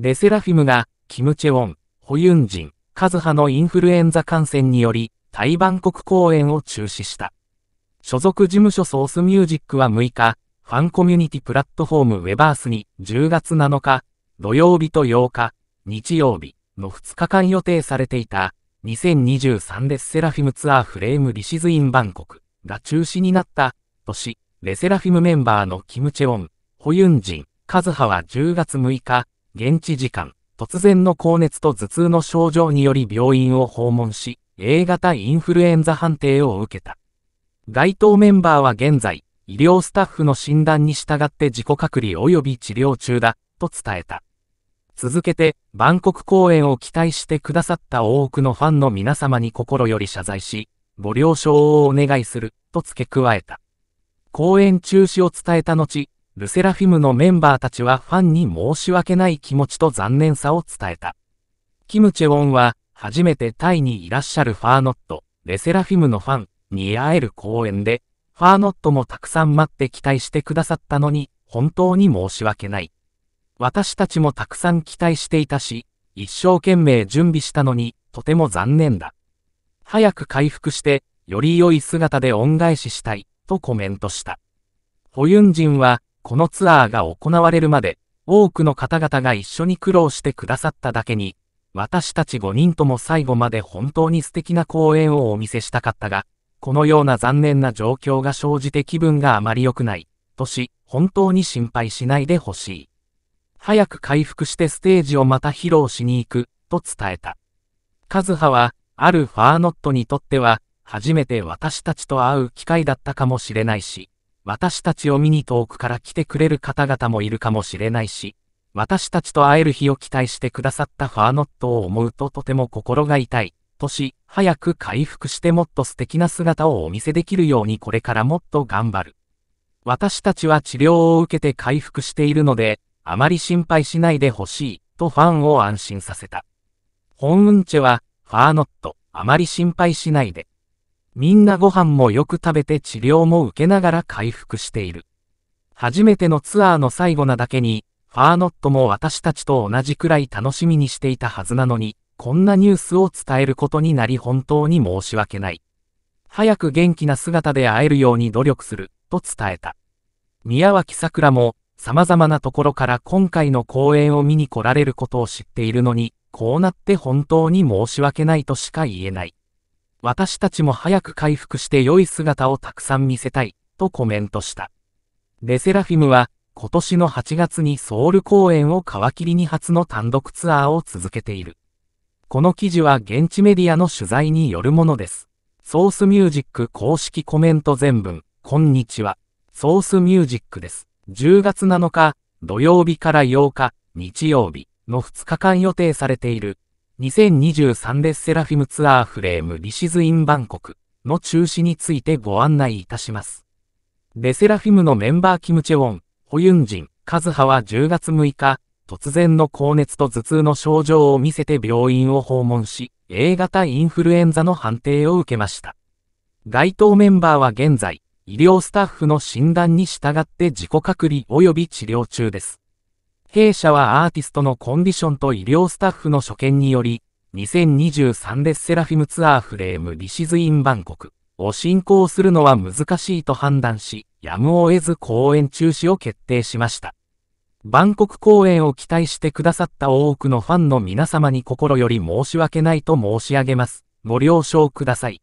レセラフィムが、キム・チェウォン、ホユンジン、カズハのインフルエンザ感染により、タイバン国公演を中止した。所属事務所ソースミュージックは6日、ファンコミュニティプラットフォームウェバースに10月7日、土曜日と8日、日曜日の2日間予定されていた2023レセラフィムツアーフレームリシズインバンコクが中止になった年、レセラフィムメンバーのキム・チェウォン、ホユンジン、カズハは10月6日、現地時間、突然の高熱と頭痛の症状により病院を訪問し、A 型インフルエンザ判定を受けた。該当メンバーは現在、医療スタッフの診断に従って自己隔離及び治療中だ、と伝えた。続けて、バンコク公演を期待してくださった多くのファンの皆様に心より謝罪し、ご了承をお願いする、と付け加えた。公演中止を伝えた後、ルセラフィムのメンバーたちはファンに申し訳ない気持ちと残念さを伝えた。キム・チェウォンは、初めてタイにいらっしゃるファーノット、レセラフィムのファンに会える公演で、ファーノットもたくさん待って期待してくださったのに、本当に申し訳ない。私たちもたくさん期待していたし、一生懸命準備したのに、とても残念だ。早く回復して、より良い姿で恩返ししたい、とコメントした。ホユンジンは、このツアーが行われるまで、多くの方々が一緒に苦労してくださっただけに、私たち5人とも最後まで本当に素敵な公演をお見せしたかったが、このような残念な状況が生じて気分があまり良くない、とし、本当に心配しないでほしい。早く回復してステージをまた披露しに行く、と伝えた。カズハは、あるファーノットにとっては、初めて私たちと会う機会だったかもしれないし、私たちを見に遠くから来てくれる方々もいるかもしれないし、私たちと会える日を期待してくださったファーノットを思うととても心が痛い。とし、早く回復してもっと素敵な姿をお見せできるようにこれからもっと頑張る。私たちは治療を受けて回復しているので、あまり心配しないでほしい、とファンを安心させた。ホンウンチェは、ファーノット、あまり心配しないで。みんなご飯もよく食べて治療も受けながら回復している。初めてのツアーの最後なだけに、ファーノットも私たちと同じくらい楽しみにしていたはずなのに、こんなニュースを伝えることになり本当に申し訳ない。早く元気な姿で会えるように努力する、と伝えた。宮脇桜も、様々なところから今回の公演を見に来られることを知っているのに、こうなって本当に申し訳ないとしか言えない。私たちも早く回復して良い姿をたくさん見せたい、とコメントした。レセラフィムは、今年の8月にソウル公演を皮切りに初の単独ツアーを続けている。この記事は現地メディアの取材によるものです。ソースミュージック公式コメント全文、こんにちは。ソースミュージックです。10月7日、土曜日から8日、日曜日の2日間予定されている2023レッセラフィムツアーフレームリシズインバンコクの中止についてご案内いたします。レセラフィムのメンバーキムチェウォン、ホユンジン、カズハは10月6日、突然の高熱と頭痛の症状を見せて病院を訪問し、A 型インフルエンザの判定を受けました。該当メンバーは現在、医療スタッフの診断に従って自己隔離及び治療中です。弊社はアーティストのコンディションと医療スタッフの所見により、2023レッセラフィムツアーフレームリシズインバンコクを進行するのは難しいと判断し、やむを得ず公演中止を決定しました。バンコク公演を期待してくださった多くのファンの皆様に心より申し訳ないと申し上げます。ご了承ください。